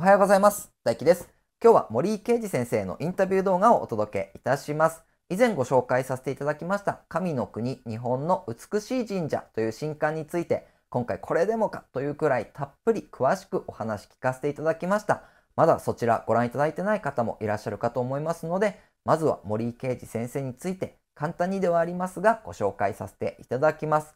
おはようございます。大輝です。今日は森井啓二先生のインタビュー動画をお届けいたします。以前ご紹介させていただきました神の国日本の美しい神社という新刊について今回これでもかというくらいたっぷり詳しくお話聞かせていただきました。まだそちらご覧いただいてない方もいらっしゃるかと思いますので、まずは森井啓二先生について簡単にではありますがご紹介させていただきます。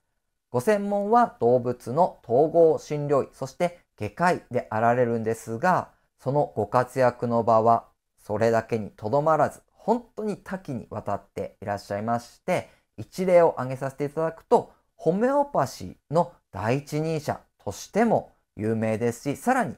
ご専門は動物の統合診療医、そして外科医であられるんですが、そのご活躍の場はそれだけにとどまらず、本当に多岐にわたっていらっしゃいまして、一例を挙げさせていただくと、ホメオパシーの第一人者としても有名ですし、さらに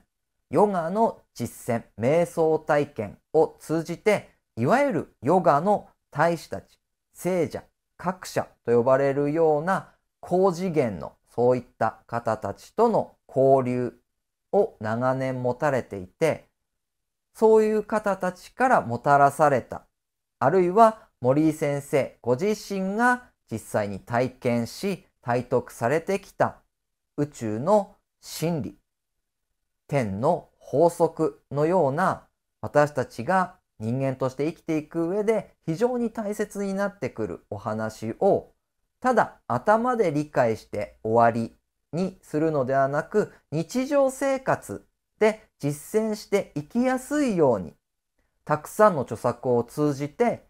ヨガの実践、瞑想体験を通じて、いわゆるヨガの大使たち、聖者、各者と呼ばれるような高次元のそういった方たちとの交流を長年持たれていて、そういう方たちからもたらされた、あるいは森井先生ご自身が実際に体験し、体得されてきた宇宙の真理、天の法則のような私たちが人間として生きていく上で非常に大切になってくるお話をただ頭で理解して終わりにするのではなく日常生活で実践していきやすいようにたくさんの著作を通じて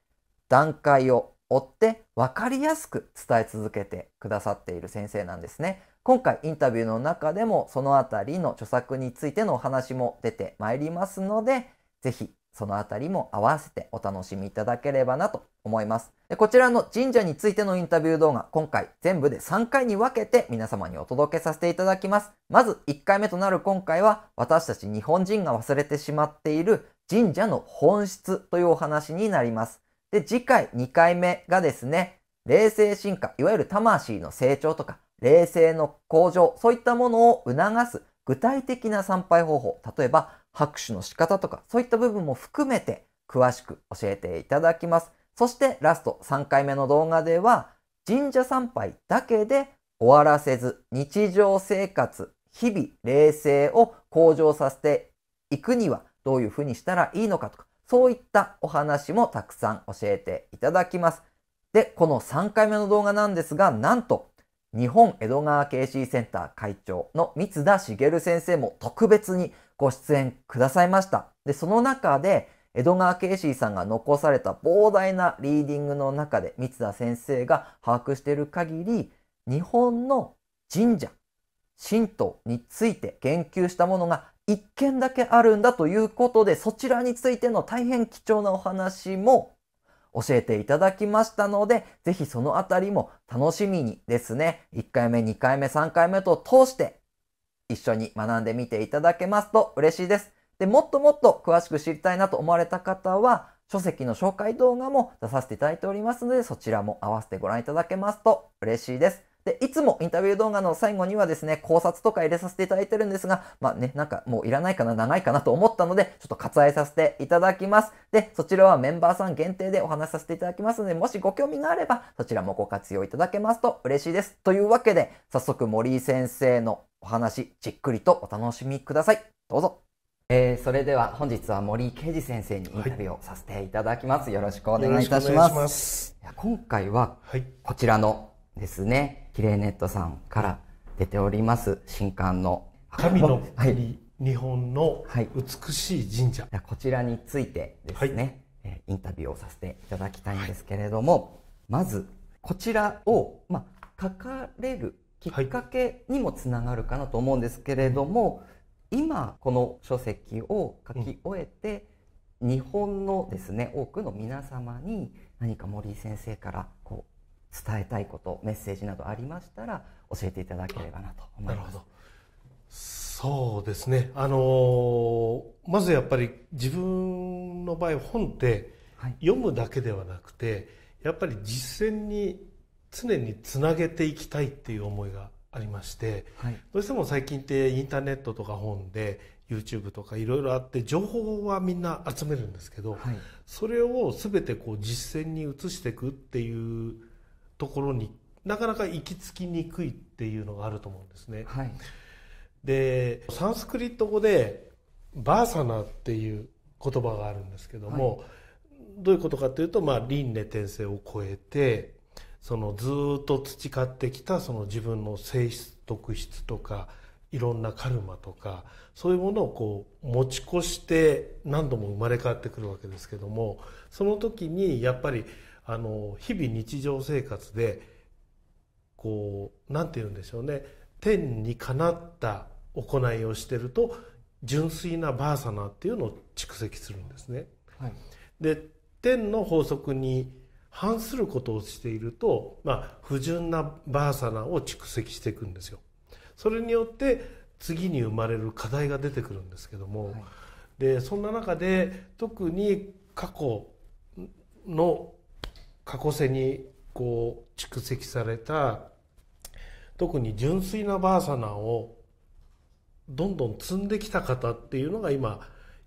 段階を追って分かりやすく伝え続けてくださっている先生なんですね。今回インタビューの中でもそのあたりの著作についてのお話も出てまいりますので、是非そのあたりも合わせてお楽しみいただければなと思います。こちらの神社についてのインタビュー動画、今回全部で3回に分けて皆様にお届けさせていただきます。まず1回目となる今回は、私たち日本人が忘れてしまっている神社の本質というお話になります。で、次回2回目がですね、霊性進化、いわゆる魂の成長とか、霊性の向上、そういったものを促す具体的な参拝方法、例えば拍手の仕方とか、そういった部分も含めて詳しく教えていただきます。そしてラスト3回目の動画では神社参拝だけで終わらせず日常生活、日々、冷静を向上させていくにはどういうふうにしたらいいのかとか、そういったお話もたくさん教えていただきます。で、この3回目の動画なんですが、なんと日本江戸川 KC センター会長の三田茂先生も特別にご出演くださいました。で、その中で江戸川慶シさんが残された膨大なリーディングの中で三田先生が把握している限り日本の神社神道について言及したものが一件だけあるんだということでそちらについての大変貴重なお話も教えていただきましたので、ぜひそのあたりも楽しみにですね、1回目、2回目、3回目と通して一緒に学んでみていただけますと嬉しいです。で、もっともっと詳しく知りたいなと思われた方は、書籍の紹介動画も出させていただいておりますので、そちらも合わせてご覧いただけますと嬉しいです。で、いつもインタビュー動画の最後にはですね、考察とか入れさせていただいてるんですが、まあね、なんかもういらないかな、長いかなと思ったので、ちょっと割愛させていただきます。で、そちらはメンバーさん限定でお話しさせていただきますので、もしご興味があれば、そちらもご活用いただけますと嬉しいです。というわけで、早速森井先生のお話、じっくりとお楽しみください。どうぞ。えー、それでは本日は森圭司先生にインタビューをさせていただきます、はい、よろしくお願いいたします今回はこちらのですね、はい、キレイネットさんから出ております新刊の神の国、はい、日本の美しい神社、はい、こちらについてですね、はい、インタビューをさせていただきたいんですけれども、まずこちらを、まあ、書かれるきっかけにもつながるかなと思うんですけれども、今この書籍を書き終えて、うん、日本のですね多くの皆様に何か森井先生からこう伝えたいことメッセージなどありましたら教えていただければなと思います。そうですね、あのー、まずやっぱり自分の場合本って読むだけではなくて、はい、やっぱり実践に常につなげていきたいっていう思いがありまして、はい、どうしても最近ってインターネットとか本で YouTube とかいろいろあって情報はみんな集めるんですけど、はい、それを全てこう実践に移していくっていうところになかなか行き着きにくいっていうのがあると思うんですね。はい、でサンスクリット語でバーサナっていう言葉があるんですけども、どういうことかというと、まあ、輪廻転生を超えてそのずっと培ってきたその自分の性質特質とかいろんなカルマとかそういうものをこう持ち越して何度も生まれ変わってくるわけですけどもその時にやっぱりあの日々日常生活でこう何て言うんでしょうね天にかなった行いをしてると純粋なバーサナっていうのを蓄積するんですね。はい、で天の法則に反することをしていると、まあ、不純なバーサナを蓄積していくんですよ。それによって次に生まれる課題が出てくるんですけども、はい、でそんな中で特に過去の過去世にこう蓄積された特に純粋なバーサナをどんどん積んできた方っていうのが今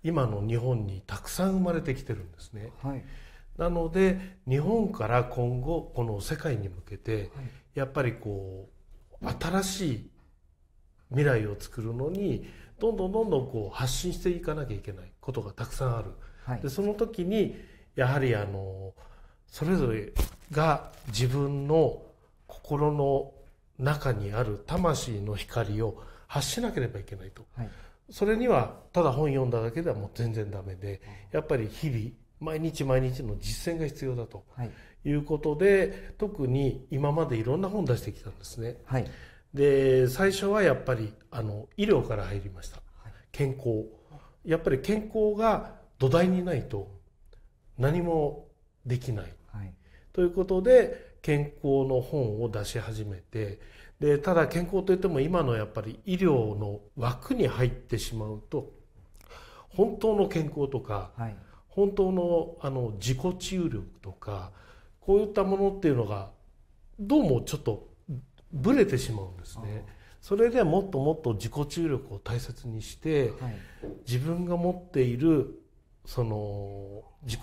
今の日本にたくさん生まれてきてるんですね。はいなので日本から今後この世界に向けてやっぱりこう新しい未来を作るのにどんどんどんどんこう発信していかなきゃいけないことがたくさんある、はい、でその時にやはりあのそれぞれが自分の心の中にある魂の光を発しなければいけないと、はい、それにはただ本読んだだけではもう全然ダメでやっぱり日々毎日毎日の実践が必要だということで、はい、特に今までいろんな本出してきたんですね。はい、で最初はやっぱりあの医療から入りました、はい、健康やっぱり健康が土台にないと何もできない、ということで健康の本を出し始めてでただ健康といっても今のやっぱり医療の枠に入ってしまうと本当の健康とか、はい本当のあの自己治癒力とかこういったものっていうのがどうもちょっとぶれてしまうんですね。それでもっともっと自己治癒力を大切にして、はい、自分が持っているその自己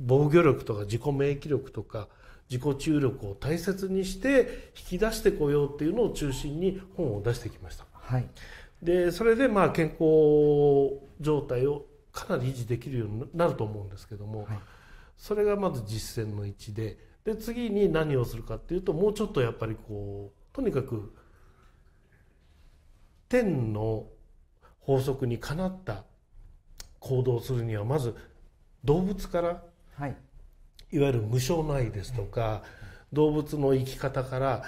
防御力とか自己免疫力とか自己治癒力を大切にして引き出してこようっていうのを中心に本を出してきました。はい、でそれでまあ健康状態をかなり維持できるようになると思うんですけども、はい、それがまず実践の位置でで次に何をするかっていうともうちょっとやっぱりこうとにかく天の法則にかなった行動をするにはまず動物から、はい、いわゆる無償の愛ですとか、はい、動物の生き方から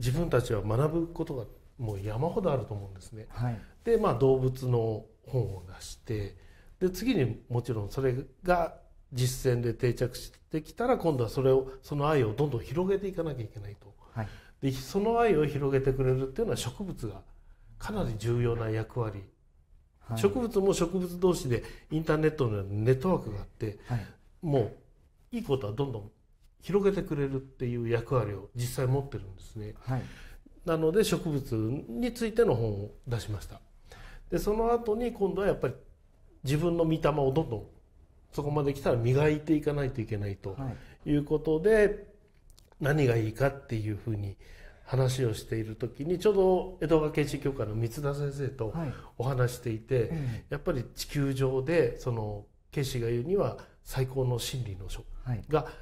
自分たちは学ぶことがもう山ほどあると思うんですね。はい、でまあ動物の本を出してで次にもちろんそれが実践で定着してきたら今度はそれをその愛をどんどん広げていかなきゃいけないと、はい、でその愛を広げてくれるっていうのは植物がかなり重要な役割、はい、植物も植物同士でインターネットのネットワークがあって、はい、もういいことはどんどん広げてくれるっていう役割を実際持ってるんですね、なので植物についての本を出しましたでその後に今度はやっぱり自分の御霊をどんどんそこまで来たら磨いていかないといけないということで、はい、何がいいかっていうふうに話をしている時にちょうど江戸川警視教会の三田先生とお話していて、はいうん、やっぱり地球上でその警視が言うには最高の真理の書が、はい、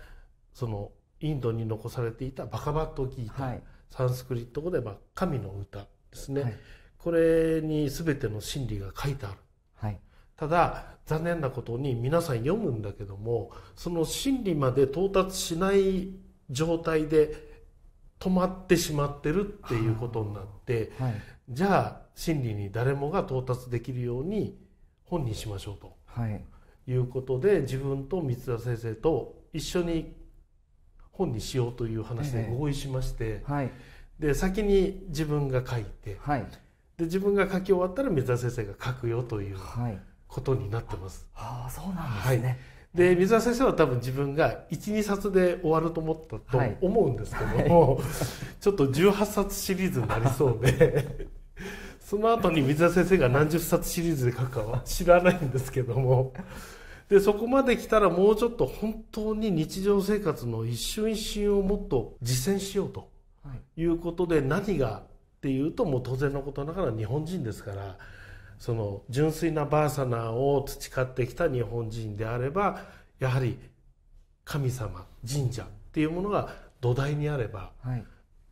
そのインドに残されていたバカバットギータ、はい、サンスクリット語でまあ神の歌ですね、これに全ての真理が書いてあるただ残念なことに皆さん読むんだけどもその真理まで到達しない状態で止まってしまってるっていうことになって、はい、じゃあ真理に誰もが到達できるように本にしましょうと、はい、いうことで自分と三田先生と一緒に本にしようという話で合意しまして、えーはい、で先に自分が書いて、で自分が書き終わったら三田先生が書くよという。はいことになってます。ああそうなんですね。はいで水田先生は多分自分が12冊で終わると思ったと思うんですけども、はい、ちょっと18冊シリーズになりそうで その後に水田先生が何十冊シリーズで書くかは知らないんですけどもでそこまで来たらもうちょっと本当に日常生活の一瞬一瞬をもっと実践しようということで、何がっていうともう当然のことながら日本人ですから。その純粋なバーサナーを培ってきた日本人であればやはり神様神社っていうものが土台にあれば、はい、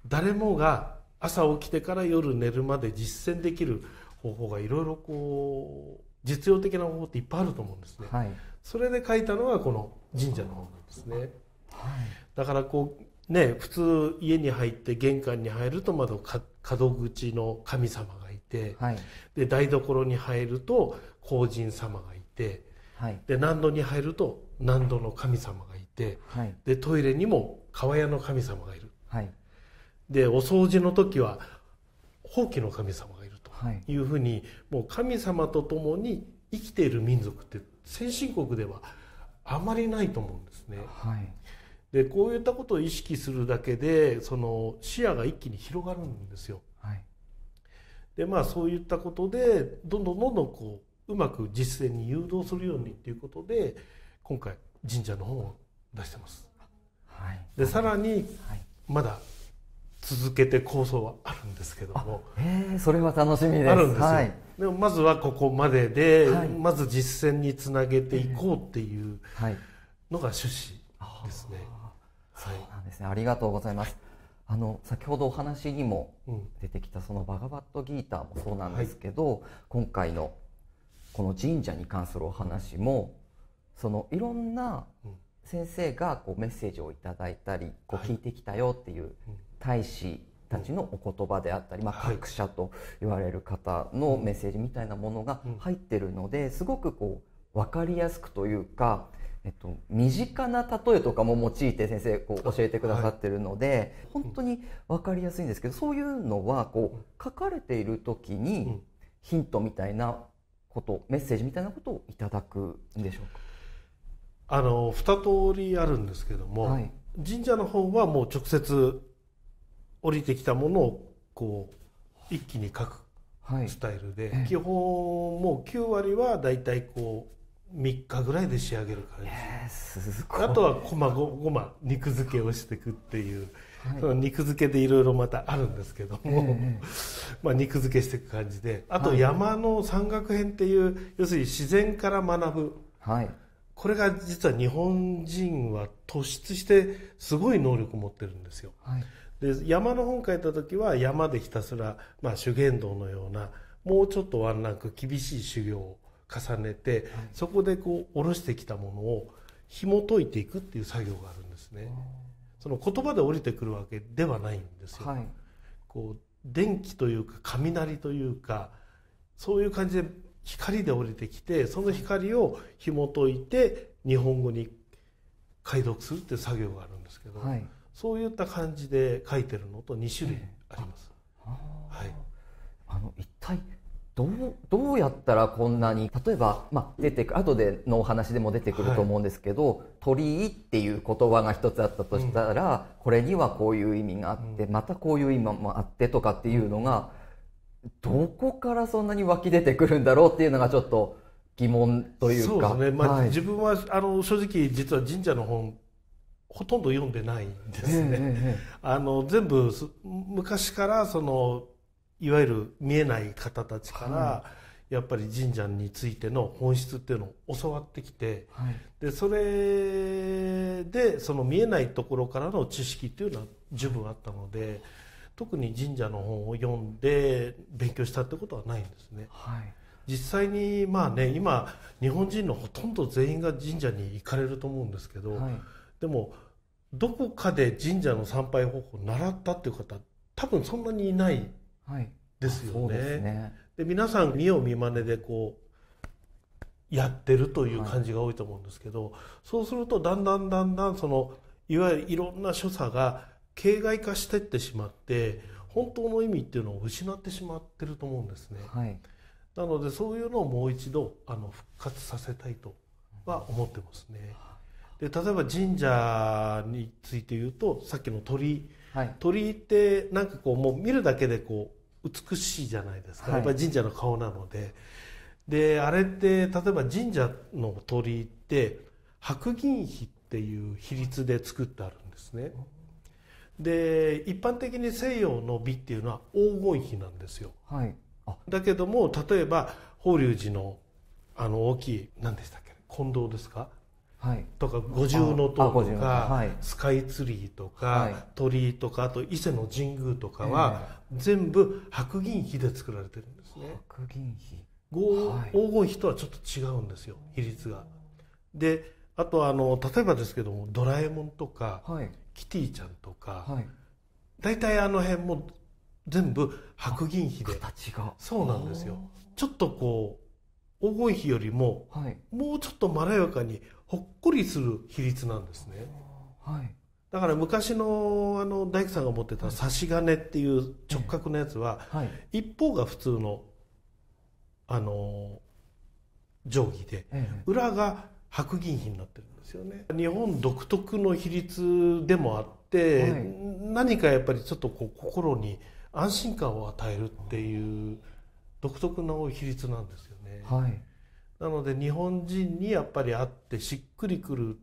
誰もが朝起きてから夜寝るまで実践できる方法がいろいろこう実用的な方法っていっぱいあると思うんですね。はい、それで書いたのがこの神社の本なんですね。はい、だからこうね普通家に入って玄関に入るとまだ角口の神様て、はい、で台所に入ると皇人様がいて、はい、で南度に入ると南度の神様がいて、はい、でトイレにも川屋の神様がいる、でお掃除の時は放棄の神様がいるというふうに、もう神様と共に生きている民族って先進国ではあまりないと思うんですね。でこういったことを意識するだけでその視野が一気に広がるんですよ。でまあそういったことでどんどんどんどんこううまく実践に誘導するようにっていうことで今回神社の本を出してます。はい、でさらにまだ続けて構想はあるんですけども、えー、それは楽しみですあるんですよ、はい、でもまずはここまでで、はい、まず実践につなげていこうっていうのが趣旨ですね、はい、そうなんですねありがとうございます、あの先ほどお話にも出てきたそのバガバットギーターもそうなんですけど、はい、今回のこの神社に関するお話もそのいろんな先生がこうメッセージをいただいたりこう聞いてきたよっていう大使たちのお言葉であったり、まあ、学と言われる方のメッセージみたいなものが入ってるのですごくこう分かりやすくというかえっと、身近な例えとかも用いて先生こう教えてくださってるので、はい、本当に分かりやすいんですけどそういうのはこう書かれている時にヒントみたいなことメッセージみたいなことをいただくんでしょうかあの二通りあるんですけども、はい、神社の方はもう直接降りてきたものをこう一気に書くスタイルで、はい、基本もう9割は大体こう3日ぐらいで仕上げる感じ、あとはこまごま肉付けをしていくっていう、はい、その肉付けでいろいろまたあるんですけども、えー、まあ肉付けしていく感じであと山の山岳編っていう、はい、要するに自然から学ぶ、はい、これが実は日本人は突出してすごい能力を持ってるんですよ。で山の本書いた時は山でひたすら、まあ、修験道のようなもうちょっとワンランク厳しい修行を重ねて、そこでこう下ろしてきたものを紐解いていくっていう作業があるんですね。その言葉で降りてくるわけではないんですよ。はい、こう電気というか雷というかそういう感じで光で降りてきてその光を紐解いて日本語に解読するっていう作業があるんですけど、はい、そういった感じで書いてるのと2種類あります。えー、はい、あの一体どうどうやったらこんなに例えば、まあ、出てく後でのお話でも出てくると思うんですけど「はい、鳥居」っていう言葉が一つあったとしたら、うん、これにはこういう意味があって、うん、またこういう意味もあってとかっていうのが、うん、どこからそんなに湧き出てくるんだろうっていうのがちょっと疑問というか。そうですねまあ、はい、自分はあの正直実は神社の本ほとんど読んでないんですね。えー、あの全部昔からそのいわゆる見えない方たちから、やっぱり神社についての本質っていうのを教わってきて、はい、でそれでその見えないところからの知識っていうのは十分あったので特に神社の本を読んで勉強したってことはないんですね。はい実際にまあね今日本人のほとんど全員が神社に行かれると思うんですけど、はい、でもどこかで神社の参拝方法を習ったっていう方多分そんなにいないですよね。はい、で、ね、皆さん見よう見まねでこうやってるという感じが多いと思うんですけど、はい、そうするとだんだんだんだんそのいわゆるいろんな所作が形骸化してってしまって本当の意味っていうのを失ってしまってると思うんですね。はい、なのでそういうのをもう一度あの復活させたいとは思ってますね。で例えば神社について言うとさっきの鳥はい、鳥居ってなんかこうもう見るだけでこう美しいじゃないですか、やっぱり神社の顔なのでであれって例えば神社の鳥居って白銀比っていう比率で作ってあるんですね。で一般的に西洋の美っていうのは黄金比なんですよ。はい、だけども例えば法隆寺のあの大きい何でしたっけ金堂ですかとか五重塔とか、スカイツリーとか、鳥居とかあと伊勢の神宮とかは、全部白銀比で作られてるんですね白銀比黄金比とはちょっと違うんですよ比率がであとあの例えばですけども「ドラえもん」とか、キティちゃん」とか、大体あの辺も全部白銀比でそうなんですよちょっとこう黄金比よりも、はい、もうちょっとまろやかにほっこりする比率なんですね。はい、だから昔のあの大工さんが持ってた差し金っていう直角のやつは、はい、一方が普通のあの定規で、裏が白銀比になってるんですよね。日本独特の比率でもあって、何かやっぱりちょっとこう心に安心感を与えるっていう独特の比率なんですよ。はい、なので日本人にやっぱり会ってしっくりくる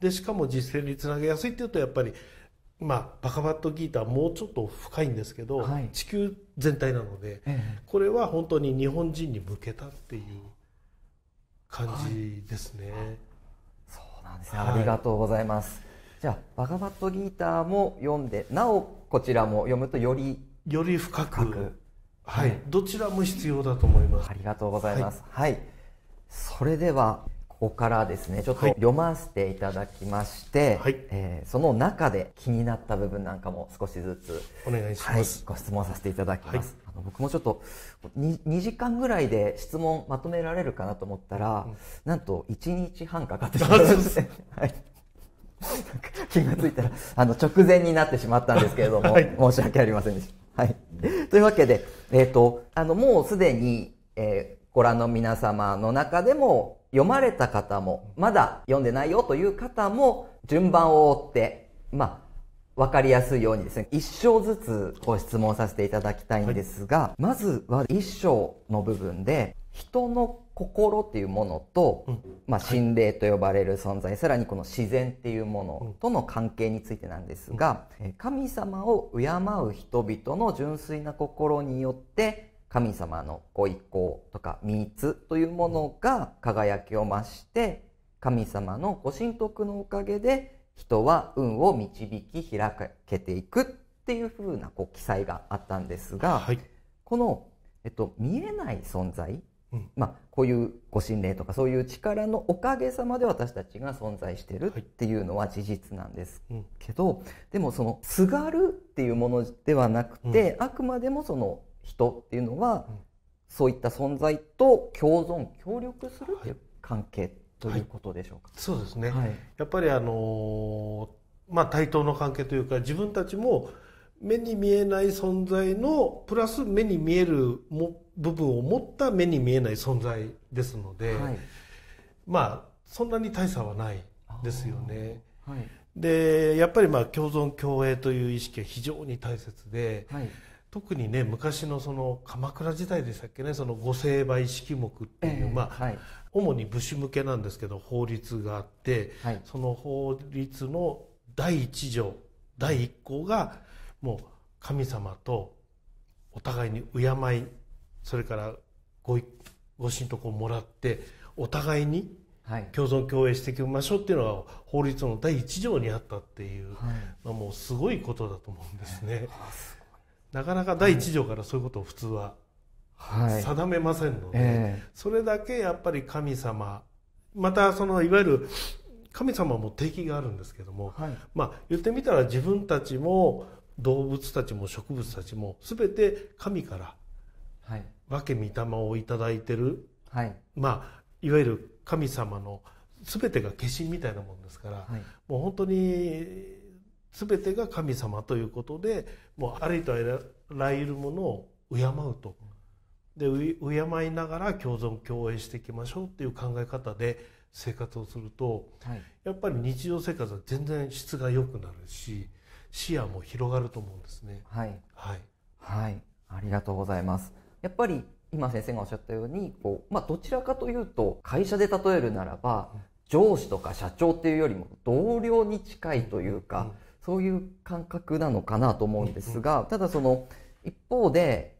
でしかも実践につなげやすいっていうとやっぱりまあ、バカバットギーターもうちょっと深いんですけど、はい、地球全体なので、ええ、これは本当に日本人に向けたっていう感じですね。はい、そうなんですね、はい、ありがとうございます。じゃあバカバットギーターも読んでなおこちらも読むとよりより深くはい、どちらも必要だと思います。ありがとうございます。はい、それではここからですねちょっと読ませていただきまして、はい、えー、その中で気になった部分なんかも少しずつお願いします、はい、ご質問させていただきます、はい、あの僕もちょっと 2, 2, 時間ぐらいで質問まとめられるかなと思ったら、うん、なんと1日半かかってしまったんです、ね、気が付いたらあの直前になってしまったんですけれども、はい、申し訳ありませんでした。はい、というわけでえっ、ー、と、あの、もうすでに、えー、ご覧の皆様の中でも、読まれた方も、まだ読んでないよという方も、順番を追って、まあ、わかりやすいようにですね、一章ずつご質問させていただきたいんですが、はい、まずは一章の部分で、人の心っていうものと、まあ、心霊と呼ばれる存在、はい、さらにこの自然っていうものとの関係についてなんですが、うん、神様を敬う人々の純粋な心によって神様のご意向とか三つというものが輝きを増して神様のご神徳のおかげで人は運を導き開けていくっていうふうなこう記載があったんですが、はい、この、えっと、見えない存在まあ、こういうご心霊とかそういう力のおかげさまで私たちが存在してるっていうのは事実なんですけど、でもそのすがるっていうものではなくて、あくまでもその人っていうのは、そういった存在と共存協力するっていう関係ということでしょうか、はい、そうですね、はい、やっぱりあのまあ、対等の関係というか自分たちも目に見えない存在のプラス目に見えるも部分を持った目に見えない存在ですので、はい、まあそんなに大差はないですよね。はい、でやっぱりまあ共存共栄という意識は非常に大切で、はい、特にね昔のその鎌倉時代でしたっけねその御成敗式目っていう、えー、まあ、はい、主に武士向けなんですけど法律があって、はい、その法律の第1条第1項がもう神様とお互いに敬いそれからごご神徳をもらってお互いに共存共栄していきましょうっていうのが法律の第一条にあったっていう、はい、まあ、もうすごいことだと思うんですね。なかなか第一条からそういうことを普通は定めませんので、はいえー、それだけやっぱり神様またそのいわゆる神様も定があるんですけども、はい、まあ言ってみたら自分たちも動物たちも植物たちも全て神からはい、分け御霊を頂いてる、はい、まあいわゆる神様の全てが化身みたいなもんですから、はい、もう本当に全てが神様ということでもうありとあらゆるものを敬うと。で敬いながら共存共栄していきましょうっていう考え方で生活をすると、はい、やっぱり日常生活は全然質が良くなるし視野も広がると思うんですね。はい、はい、はい、ありがとうございます。やっぱり今先生がおっしゃったようにこう、まあ、どちらかというと会社で例えるならば上司とか社長っていうよりも同僚に近いというか、そういう感覚なのかなと思うんですが、ただその一方で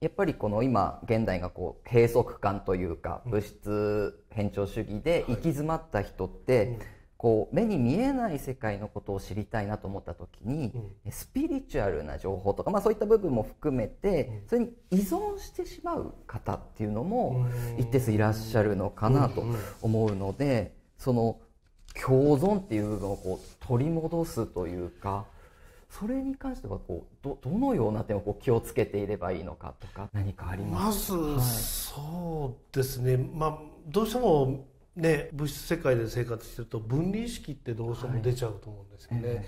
やっぱりこの今現代がこう閉塞感というか物質偏重主義で行き詰まった人って、こう目に見えない世界のことを知りたいなと思った時に、うん、スピリチュアルな情報とか、まあ、そういった部分も含めて、それに依存してしまう方っていうのも一定数いらっしゃるのかなと思うので、その共存っていう部分をこう取り戻すというか。それに関してはこうどどのような点をこう気をつけていればいいのかとか何かありますまず、そうですね、まあ、どうしてもね、物質世界で生活してると分離意識ってどうしても出ちゃうと思うんですよね。はい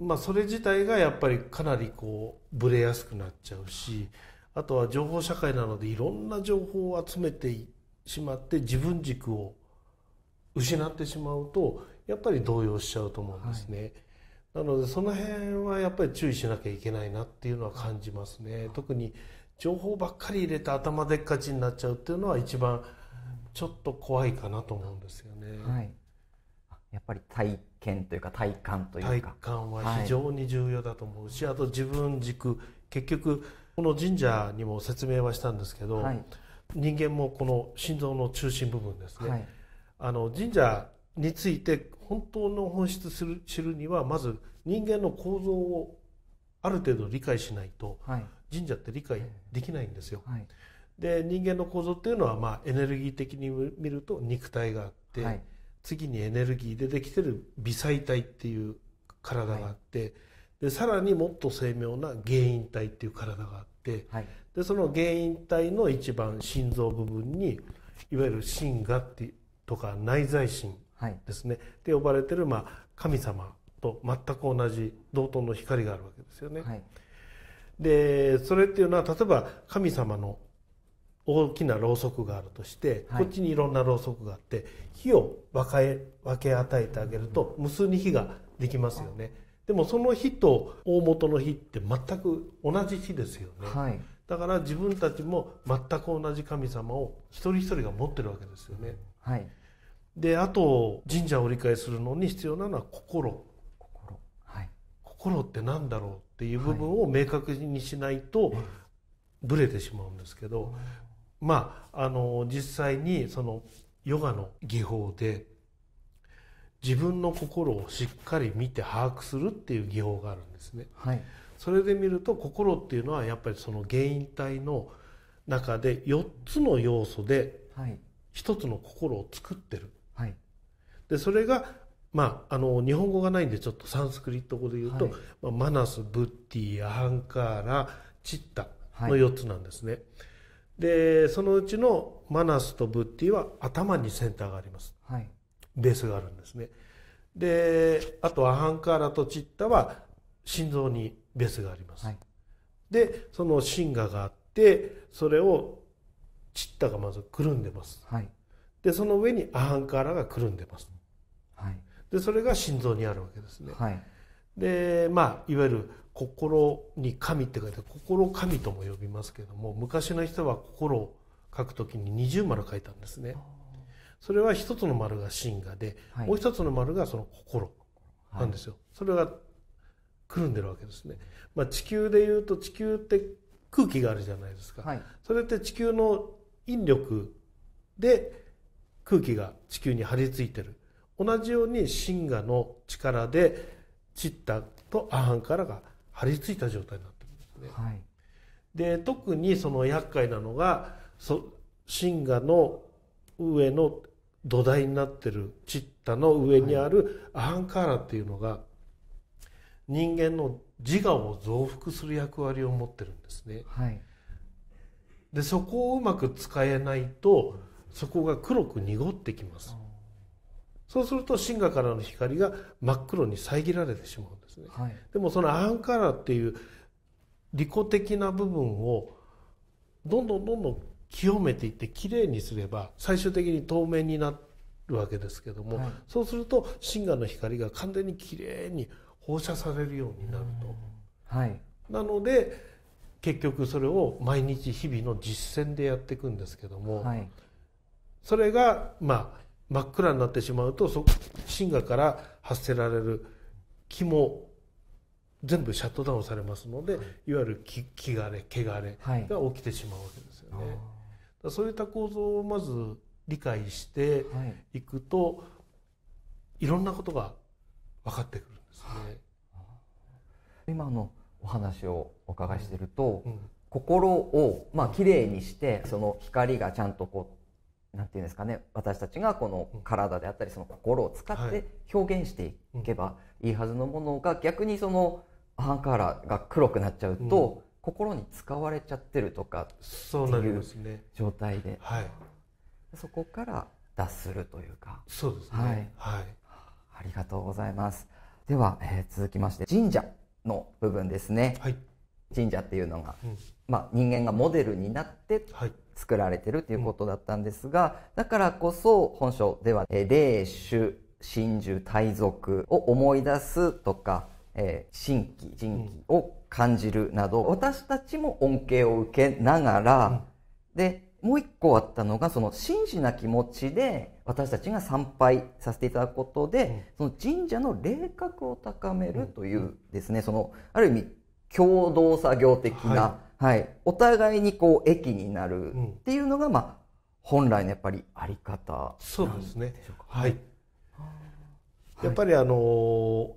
まあ、それ自体がやっぱりかなりこうブレやすくなっちゃうしあとは情報社会なのでいろんな情報を集めてしまって自分軸を失ってしまうとやっぱり動揺しちゃうと思うんですね。はい、なのでその辺はやっぱり注意しなきゃいけないなっていうのは感じますね。特に情報ばっかり入れて頭でっかちになっちゃうっていうのは一番、ちょっと怖いかなと思うんですよね。はい、やっぱり体験というか体感というか体感は非常に重要だと思うし、はい、あと自分軸結局この神社にも説明はしたんですけど、はい、人間もこの心臓の中心部分ですね、あの神社について本当の本質する知るにはまず人間の構造をある程度理解しないと、神社って理解できないんですよ。はいで人間の構造っていうのは、まあ、エネルギー的に見ると肉体があって、はい、次にエネルギーでできてる微細体っていう体があって、はい、でさらにもっと精妙な原因体っていう体があって、はい、でその原因体の一番心臓部分にいわゆる心がってとか内在心ですね、で呼ばれてる、まあ、神様と全く同じ同等の光があるわけですよね。でそれっていうのは例えば神様の大きなろうそくがあるとして、はい、こっちにいろんなろうそくがあって火を分け分け与えてあげると無数に火ができますよねでもその火と大元の火って全く同じ火ですよね、はい、だから自分たちも全く同じ神様を一人一人が持ってるわけですよね、はい、であと神社を理解するのに必要なのは心心,、はい、心って何だろうっていう部分を明確にしないと、はいブレてしまうんですけど、まあ、あの実際にそのヨガの技法で自分の心をしっかり見て把握するっていう技法があるんですね。はい、それで見ると心っていうのはやっぱりその原因体の中で4つの要素で1つの心を作ってる。はい、でそれがまあ、あの日本語がないんでちょっとサンスクリット語で言うと、はい、まあ、マナスブッティアハンカーラチッタの4つなんですね。はいでそのうちのマナスとブッティは頭にセンターがあります、はい、ベースがあるんですねであとアハンカーラとチッタは心臓にベースがあります、はい、でそのシンガがあってそれをチッタがまずくるんでます、はい、でその上にアハンカーラがくるんでます、はい、でそれが心臓にあるわけですね、はい、でまあいわゆる心に神って書いて心神とも呼びますけども昔の人は心を書くときに二重丸書いたんですねそれは一つの丸が神がで、はい、もう一つの丸がその心なんですよ、はい、それがくるんでるわけですね、まあ、地球でいうと地球って空気があるじゃないですか、はい、それって地球の引力で空気が地球に張り付いてる同じように神河の力でチッタとアハンカラが張り付いた状態になってるんですね。はい、で特にその厄介なのがそ神河の上の土台になってるチッタの上にあるアハンカーラっていうのが人間の自我を増幅する役割を持ってるんですね。はい、でそこをうまく使えないとそこが黒く濁ってきます。そうすると神河からの光が真っ黒に遮られてしまう。ね、はい、でもそのアンカーラっていう利己的な部分をどんどんどんどん清めていってきれいにすれば最終的に透明になるわけですけども、はい、そうすると真眼の光が完全にきれいに放射されるようになると。はい、なので結局それを毎日日々の実践でやっていくんですけども、はい、それがまあ真っ暗になってしまうとそ真我から発せられる気も全部シャットダウンされますので、はい、いわゆる気気がれ汚れが起きてしまうわけですよね。はい、そういった構造をまず理解していくと、はい、いろんなことが分かってくるんですね。今のお話をお伺いしてると、うん、心をまあ綺麗にしてその光がちゃんとこうなんていうんですかね私たちがこの体であったりその心を使って表現していけばいいはずのものが逆にそのーラーが黒くなっちゃうと、うん、心に使われちゃってるとかそうなりますね状態で、はい、そこから脱するというかそうですね、はい、はい、ありがとうございますでは、えー、続きまして神社の部分ですね、はい、神社っていうのが、うん、まあ、人間がモデルになって作られてるっていうことだったんですが、だからこそ本書では「霊、主種、ー、真珠、大俗」を思い出すとかえー、新規人気を感じるなど、うん、私たちも恩恵を受けながら、うん、でもう一個あったのがその真摯な気持ちで私たちが参拝させていただくことで、うん、その神社の霊格を高めるというですね、そのある意味共同作業的な、はい、はい、お互いにこう益になるっていうのが、まあ、本来のやっぱりあり方なんでしょうか。そうですねはいやっぱりあの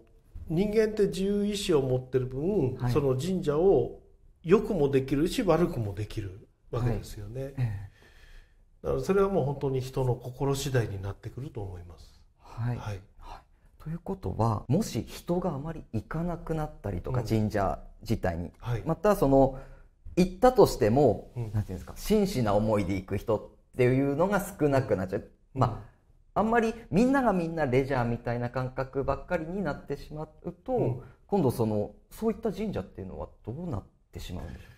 人間って自由意志を持ってる分、はい、その神社を良くもできるし悪くもできるわけですよね、はいえー、だからそれはもう本当に人の心次第になってくると思います。はい、はい、ということはもし人があまり行かなくなったりとか、うん、神社自体に、はい、またその行ったとしても、うん、なんていうんですか真摯な思いで行く人っていうのが少なくなっちゃう、まあ、あんまりみんながみんなレジャーみたいな感覚ばっかりになってしまうと、うん、今度そのそういった神社っていうのはどうなってしまうんでしょうか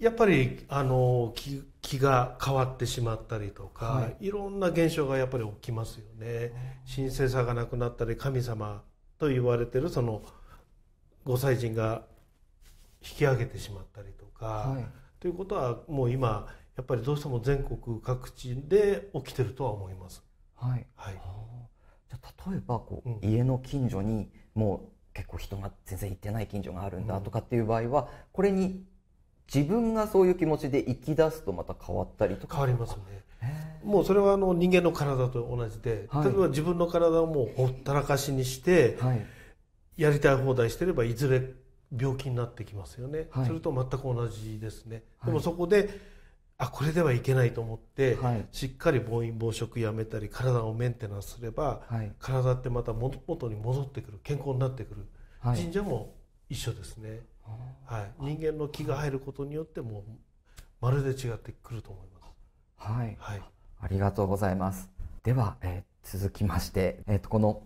やっぱりあの気気が変わってしまったりとか、はい、いろんな現象がやっぱり起きますよね。神聖さがなくなったり神様と言われてるその御祭神が引き上げてしまったりとか、はい、ということはもう今やっぱりどうしても全国各地で起きてるとは思います。はい、はい、じゃ例えばこう、うん、家の近所にもう結構人が全然行ってない近所があるんだとかっていう場合は、これに自分がそういう気持ちで行き出すとまた変わったりとか変わりますねもうそれはあの人間の体と同じで、はい、例えば自分の体をもうほったらかしにして、はい、やりたい放題してればいずれ病気になってきますよね、はい、それと全く同じですね、でもそこであこれではいけないと思って、はい、しっかり暴飲暴食やめたり体をメンテナンスすれば、はい、体ってまた元に戻ってくる健康になってくる、はい、神社も一緒ですね、はい、人間の気が入ることによってもまるで違ってくると思いますはい、はい、ありがとうございますでは、えー、続きまして、えーと、この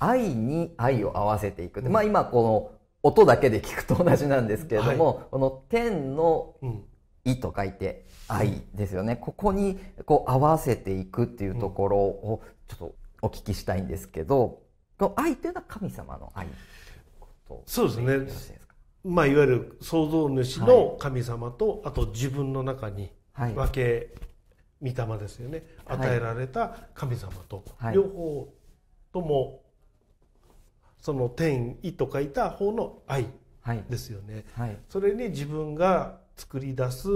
愛に愛を合わせていく、うん、まあ今この音だけで聞くと同じなんですけれども、この天の、うんいと書いて愛ですよね。ここにこう合わせていくっていうところをちょっとお聞きしたいんですけど、この愛というのは神様の愛そうですね。まあいわゆる創造主の神様と、はい、あと自分の中に分け、御霊ですよね、与えられた神様と、はい、両方ともその天意と書いた方の愛ですよね。それに自分が作り出す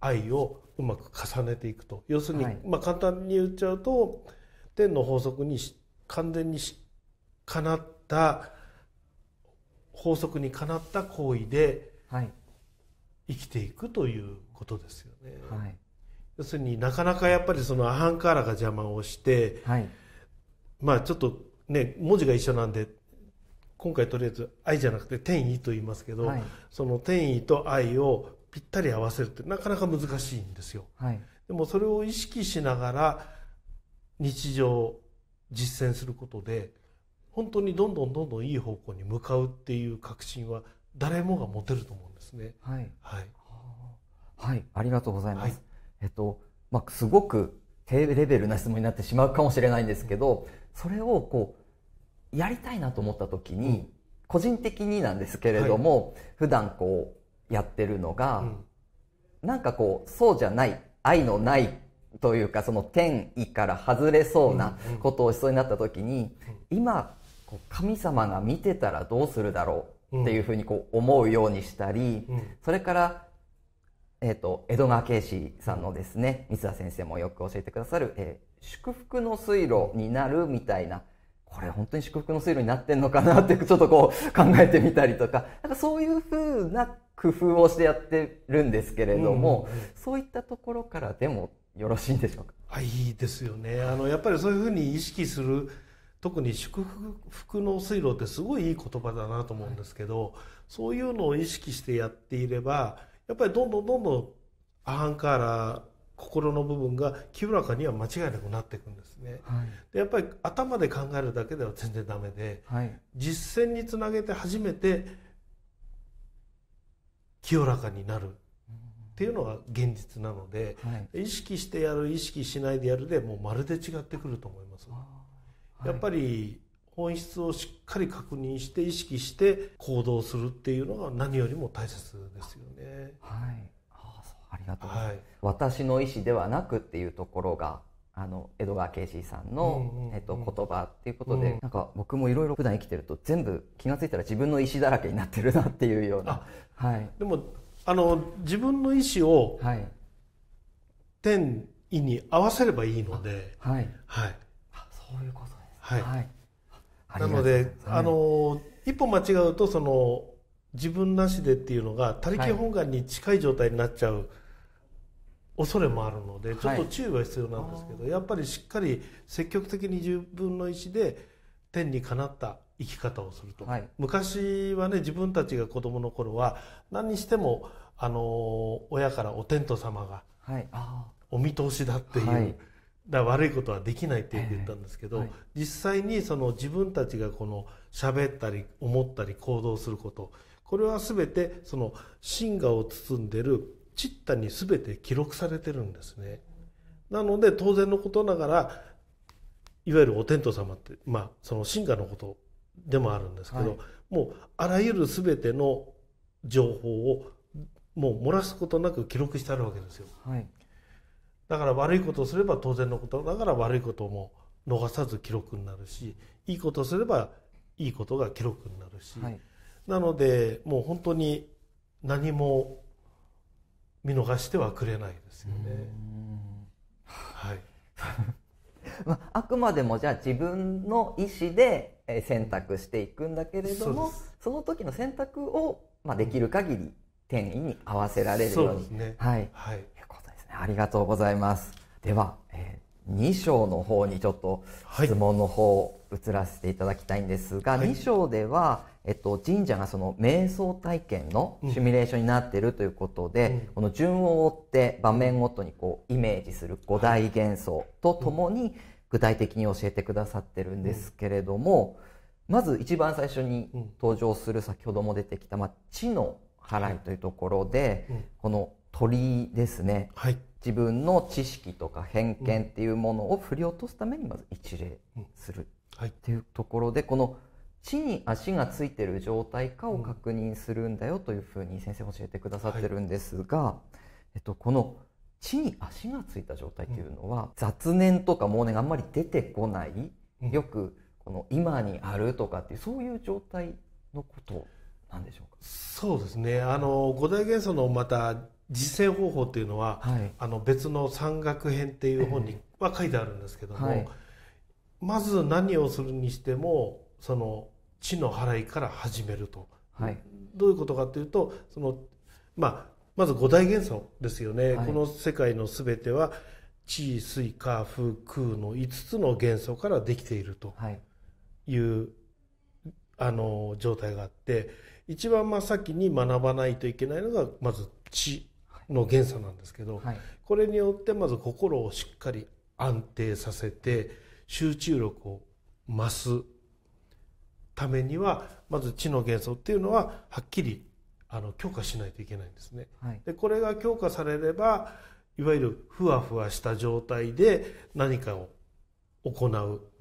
愛をうまく重ねていくと要するに、はい、まあ、簡単に言っちゃうと天の法則に完全にかなった法則にかなった行為で生きていくということですよね。はい、要するになかなかやっぱりそのアハンカーラが邪魔をして、はい、まあちょっとね文字が一緒なんで今回とりあえず愛じゃなくて天意と言いますけど、はい、その天意と愛をぴったり合わせるってなかなか難しいんですよ。はい、でもそれを意識しながら日常実践することで本当にどんどんどんどんいい方向に向かうっていう確信は誰もが持てると思うんですね。はい、はい、はい、ありがとうございます。はい、えっとまあ、すごく低レベルな質問になってしまうかもしれないんですけど、それをこうやりたいなと思った時に、個人的になんですけれども、はい、普段こうやってるのが、うん、なんかこうそうじゃない愛のないというかその天意から外れそうなことをしそうになった時に、うんうん、今神様が見てたらどうするだろうっていうふうにこう思うようにしたり、うん、それからえーと、江戸川慶司さんのですね三田先生もよく教えてくださる、えー、祝福の水路になるみたいなこれ本当に祝福の水路になってんのかなってちょっとこう考えてみたりとかなんかそういうふうな工夫をしてやってるんですけれども、うんうん、そういったところからでもよろしいんでしょうかあいいですよねあのやっぱりそういうふうに意識する特に祝福の水路ってすごいいい言葉だなと思うんですけど、はい、そういうのを意識してやっていればやっぱりどんどんどんどんアハンカーラ心の部分が清らかには間違いなくなっていくんですね、はい、でやっぱり頭で考えるだけでは全然ダメで、はい、実践につなげて初めて清らかになるっていうのが現実なので、はい、意識してやる意識しないでやるでもうまるで違ってくると思います。やっぱり本質をしっかり確認して意識して行動するっていうのが何よりも大切ですよね。はい、ああそうありがとう、はい、私の意思ではなくっていうところがあの江戸川慶司さんの、えっと、言葉っていうことで、うん、なんか僕もいろいろ普段生きてると全部気が付いたら自分の意思だらけになってるなっていうような、はい、でもあの自分の意思を、はい、天意に合わせればいいので、はい、はい、そういうことです、はい、はい、なのであの一歩間違うとその自分なしでっていうのが他力本願に近い状態になっちゃう。恐れもあるのでちょっと注意は必要なんですけど、はい、やっぱりしっかり積極的に10分の1で天にかなった生き方をすると、はい、昔はね自分たちが子供の頃は何にしてもあの親からお天道様がお見通しだっていう、はい、だ悪いことはできないって言ったんですけど、はい、実際にその自分たちがこの喋ったり思ったり行動することこれは全てその神我を包んでるチッタに全て記録されてるんですね。なので当然のことながらいわゆるお天道様って、まあ、その進化のことでもあるんですけど、はい、もうあらゆる全ての情報をもう漏らすことなく記録してあるわけですよ。はい、だから悪いことをすれば当然のことだから悪いことも逃さず記録になるしいいことをすればいいことが記録になるし、はい、なのでもう本当に何も見逃してはくれないですよね。はい まあ、あくまでもじゃあ自分の意思で選択していくんだけれどもその時の選択を、まあ、できる限り転移に合わせられるように。そうですね、はい、はい、いうことですね。ありがとうございます。では、えー、2章の方にちょっと質問の方を移らせていただきたいんですが、はい、2章では、えっと、神社がその瞑想体験のシミュレーションになっているということで、うん、この順を追って場面ごとにこうイメージする五大幻想とともに具体的に教えてくださってるんですけれども、うん、まず一番最初に登場する先ほども出てきた、まあ、地の払いというところで、うん、この鳥ですね、はい、自分の知識とか偏見っていうものを振り落とすためにまず一礼するっていうところでこの「地に足がついてる状態かを確認するんだよというふうに先生教えてくださってるんですが、はい、えっと、この地に足がついた状態というのは、うん、雑念とかもうねあんまり出てこない、うん、よくこの今にあるとかっていうそういう状態のことなんでしょうかそうですねあの五大元素のまた実践方法っていうのは、はい、あの別の山岳編っていう本には書いてあるんですけども、はい、まず何をするにしてもその地の払いから始めると、はい、どういうことかというとその、まあ、まず五大元素ですよね、はい、この世界の全ては地水火風空の5つの元素からできているという、はい、あの状態があって一番真っ先に学ばないといけないのがまず地の元素なんですけど、これによってまず心をしっかり安定させて集中力を増すためにはまず知の元素っていうのははっきりあの強化しないといけないんですね。はい、でこれが強化されればいわゆるふわふわした状態で何かを行う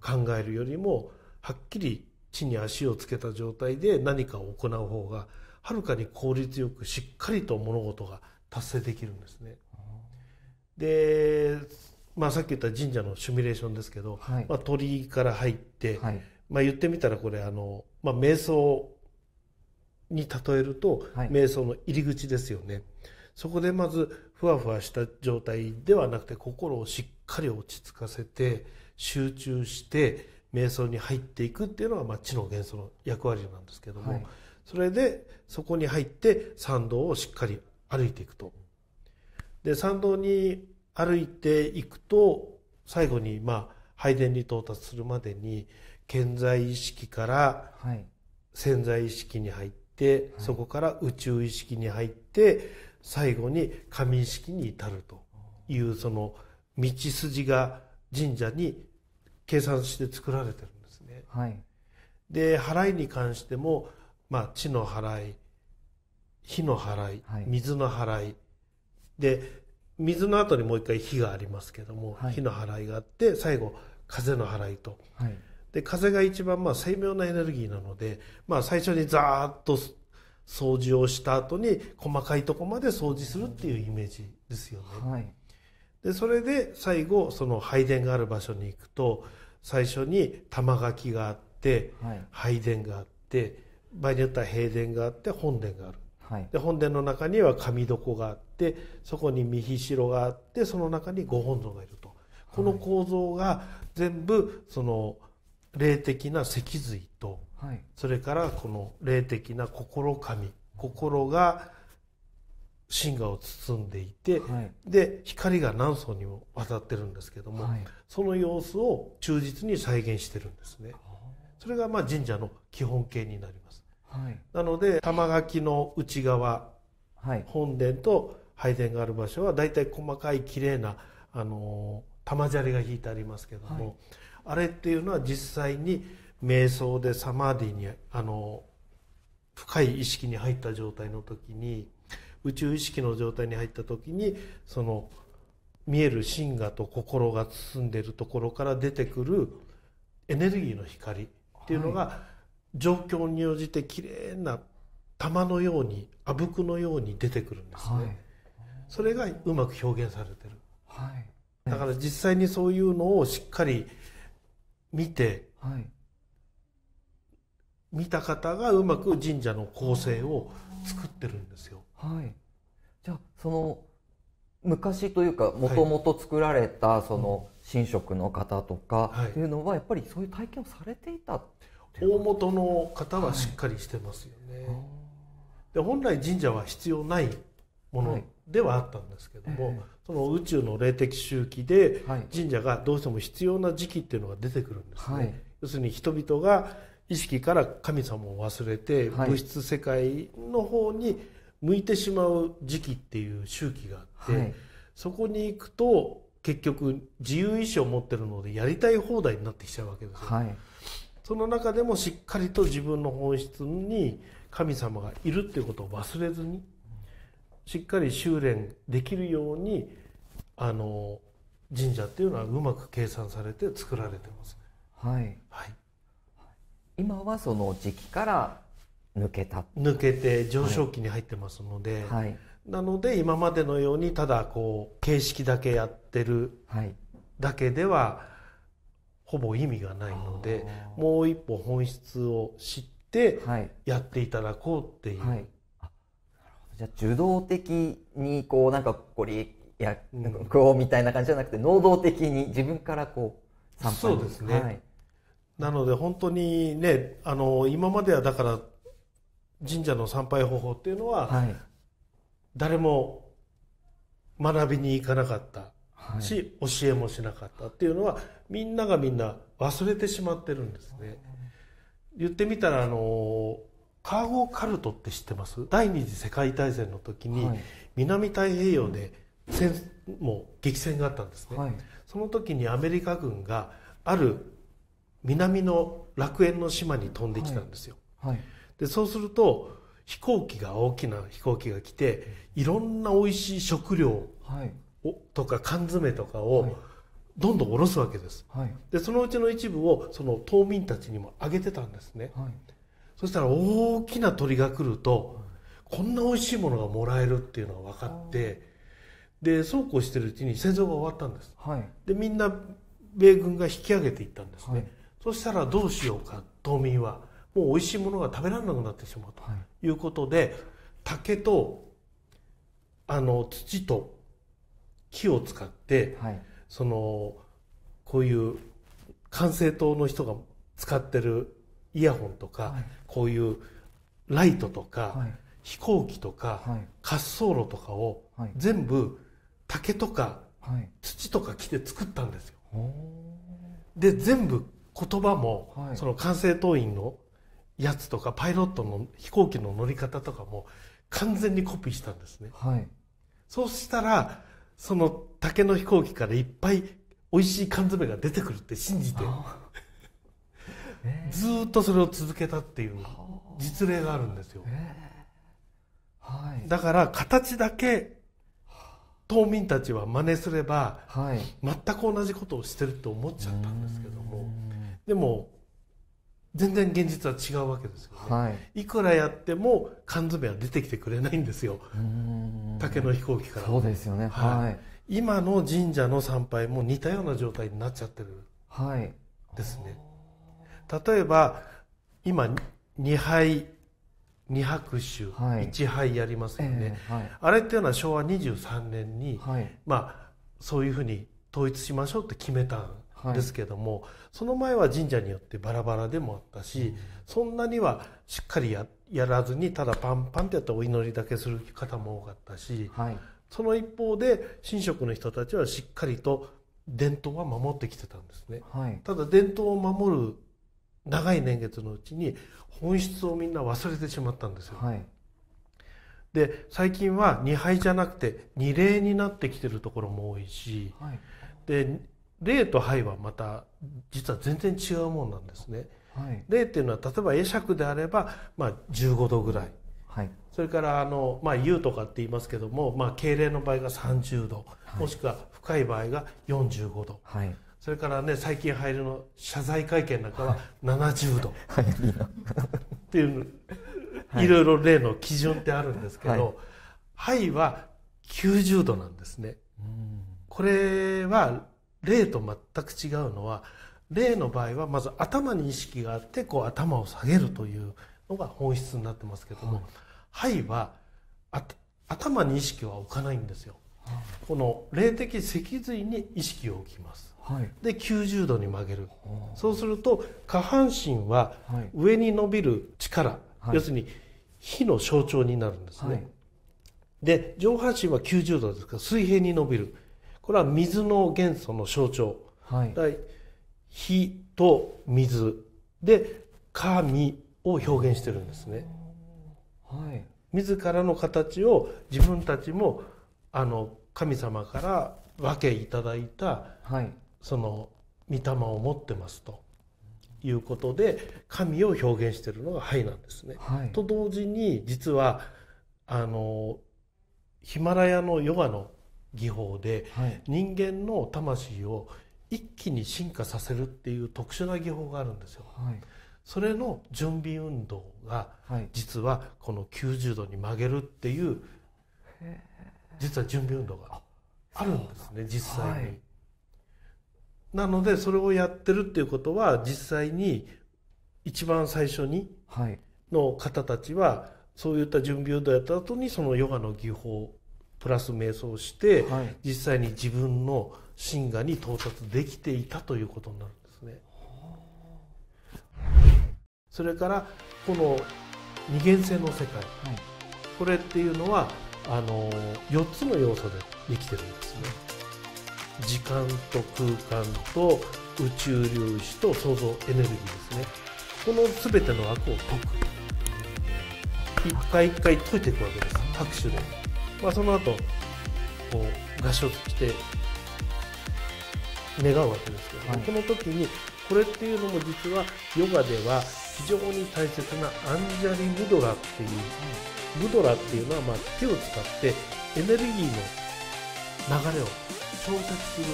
考えるよりもはっきり地に足をつけた状態で何かを行う方がはるかに効率よくしっかりと物事が達成できるんですね。で、まあ、さっき言った神社のシミュレーションですけど、はい、まあ、鳥居から入って、はいまあ、言ってみたらこれあの、まあ、瞑想に例えると、はい、瞑想の入り口ですよね。そこでまずふわふわした状態ではなくて心をしっかり落ち着かせて集中して瞑想に入っていくっていうのが、まあ、知の元素の役割なんですけども、はい、それでそこに入って参道をしっかり歩いていくと。で参道に歩いていくと最後にまあ拝殿に到達するまでに顕在意識から潜在意識に入って、そこから宇宙意識に入って最後に神意識に至るというその道筋が神社に計算して作られてるんですね。はい、で払いに関しても、まあ、地の払い火の払い水の払い、い、で水の後にもう一回火がありますけども、はい、火の払いがあって最後風の払いと、はい、で風が一番まあ精妙なエネルギーなので、まあ、最初にザーッと掃除をした後に細かいとこまで掃除するっていうイメージですよね。はい、でそれで最後その拝殿がある場所に行くと最初に玉垣があって、拝殿があって場合によっては幣殿があって本殿がある。はい、で本殿の中には神床があってそこに三ひしがあってその中にご本尊がいるとこの構造が全部その、霊的な脊髄と、はい、それからこの霊的な心神心が神河を包んでいて、はい、で光が何層にも渡たってるんですけども、はい、その様子を忠実に再現してるんですね。それがまあ神社の基本形になります。なので玉垣の内側、本殿と拝殿がある場所はだいたい細かいきれいなあのー玉砂利が引いてありますけども、はい、あれっていうのは実際に瞑想でサマーディにあの深い意識に入った状態の時に宇宙意識の状態に入った時にその見える真我と心が包んでいるところから出てくるエネルギーの光っていうのが状況に応じて綺麗な玉のようにあぶくのように出てくるんですね、はい、それがうまく表現されてる、はい、だから実際にそういうのをしっかり見て、はい、見た方がうまく神社の構成を作ってるんですよ。はい、じゃあその昔というかもともと作られたその神職の方とかっていうのはやっぱりそういう体験をされていたてい、大元の方はしっかりしてますよね。で本来神社は必要ないものではあったんですけども、その宇宙の霊的周期で神社がどうしても必要な時期っていうのが出てくるんですね、はい、要するに人々が意識から神様を忘れて物質世界の方に向いてしまう時期っていう周期があって、はい、そこに行くと結局自由意志を持ってるのでやりたい放題になってきちゃうわけですよ、はい、その中でもしっかりと自分の本質に神様がいるっていうことを忘れずにしっかり修練できるようにあの神社っていうのはうまく計算されて作られてます、はい、はい、今はその時期から抜けた抜けて上昇期に入ってますので、はい、なので今までのようにただこう形式だけやってるだけではほぼ意味がないので、もう一歩本質を知ってやっていただこうっていう、はいじゃ受動的にこうなんかこれやこうみたいな感じじゃなくて能動的に自分からこう参拝そうですね、はい、なので本当にねあの今まではだから神社の参拝方法っていうのは、はい、誰も学びに行かなかったし、はい、教えもしなかったっていうのはみんながみんな忘れてしまってるんですね。言ってみたらあのカーゴカルトって知ってます第二次世界大戦の時に、南太平洋で戦もう激戦があったんですね、はい、その時にアメリカ軍がある南の楽園の島に飛んできたんですよ、はい、でそうすると飛行機が大きな飛行機が来ていろんな美味しい食料を、とか缶詰とかを、どんどん下ろすわけです、でそのうちの一部をその島民たちにもあげてたんですね、そしたら大きな鳥が来るとこんな美味しいものがもらえるっていうのが分かってでそうこうしてるうちに戦争が終わったんです、はい、でみんな米軍が引き上げていったんですね、はい、そしたらどうしようか島民はもう美味しいものが食べられなくなってしまうということで、はい、竹とあの土と木を使って、はい、そのこういう管制塔の人が使ってるイヤホンとか、こういうライトとか、飛行機とか、滑走路とかを全部竹とか、土とか木で作ったんですよ。で全部言葉も、その管制塔員のやつとかパイロットの飛行機の乗り方とかも完全にコピーしたんですね。そうしたらその竹の飛行機からいっぱい美味しい缶詰が出てくるって信じて。ずっとそれを続けたっていう実例があるんですよ。はい、だから形だけ島民たちは真似すれば、はい、全く同じことをしてるって思っちゃったんですけどもでも全然現実は違うわけですよね、はい、いくらやっても缶詰は出てきてくれないんですよ竹の飛行機からそうですよね、はい、はい、今の神社の参拝も似たような状態になっちゃってるですね、はい例えば今2杯2拍手、はい、1杯やりますよね、えーはい、あれっていうのは昭和23年に、はい、まあそういうふうに統一しましょうって決めたんですけども、その前は神社によってバラバラでもあったし、うん、そんなにはしっかりややらずにただパンパンってやったお祈りだけする方も多かったし、その一方で神職の人たちはしっかりと伝統は守ってきてたんですね、ただ伝統を守る長い年月のうちに本質をみんな忘れてしまったんですよ。はい、で最近は2杯じゃなくて2礼になってきてるところも多いし、はい、で礼と杯はまた実は全然違うもんなんですね。はい、礼っていうのは例えば会釈であれば、まあ、15度ぐらい、はい、それからあの、まあ、湯とかって言いますけども、まあ、敬礼の場合が30度、もしくは深い場合が45度、はい、それからね最近入るの謝罪会見なんかは70度っていういろいろ例の基準ってあるんですけど、はい、は90度なんですね。これは例と全く違うのは例の場合はまず頭に意識があってこう頭を下げるというのが本質になってますけども、はい、は頭に意識は置かないんですよ。この霊的脊髄に意識を置きます。はい、で90度に曲げる、そうすると下半身は上に伸びる力、はい、要するに火の象徴になるんですね、はい、で上半身は90度ですから水平に伸びるこれは水の元素の象徴、はい、火と水で神を表現してるんですね、はい、自らの形を自分たちもあの神様から分けいただいた、はい、その御霊を持ってますということで神を表現しているのが「はい」なんですね。はい、と同時に実はあのヒマラヤのヨガの技法で、人間の魂を一気に進化させるっていう特殊な技法があるんですよ。はい、それの準備運動が、実はこの90度に曲げるっていう実は準備運動があるんですね実際に。なのでそれをやってるっていうことは実際に一番最初にの方たちはそういった準備運動やった後にそのヨガの技法プラス瞑想をして、実際に自分の進化に到達できていたということになるんですね。それからこの二元性の世界、これっていうのはあの4つの要素でできてるんですね。時間と空間と宇宙粒子と創造エネルギーですねこの全ての枠を解く一回一回解いていくわけです拍手で、まあ、その後こう合唱して願うわけですけど、はい、この時にこれっていうのも実はヨガでは非常に大切なアンジャリ・ムドラっていうムドラっていうのはま手を使ってエネルギーの流れを到達する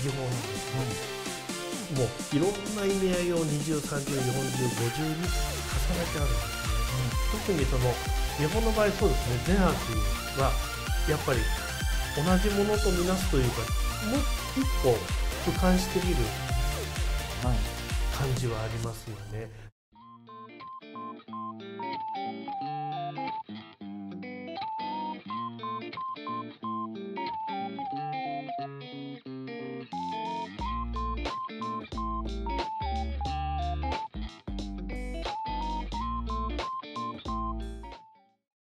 疑問なんです、ね、もういろんな意味合いを20304050に重ねてあるんです特にその日本の場合そうですね前半はやっぱり同じものとみなすというかもう一歩俯瞰してみる感じはありますよね、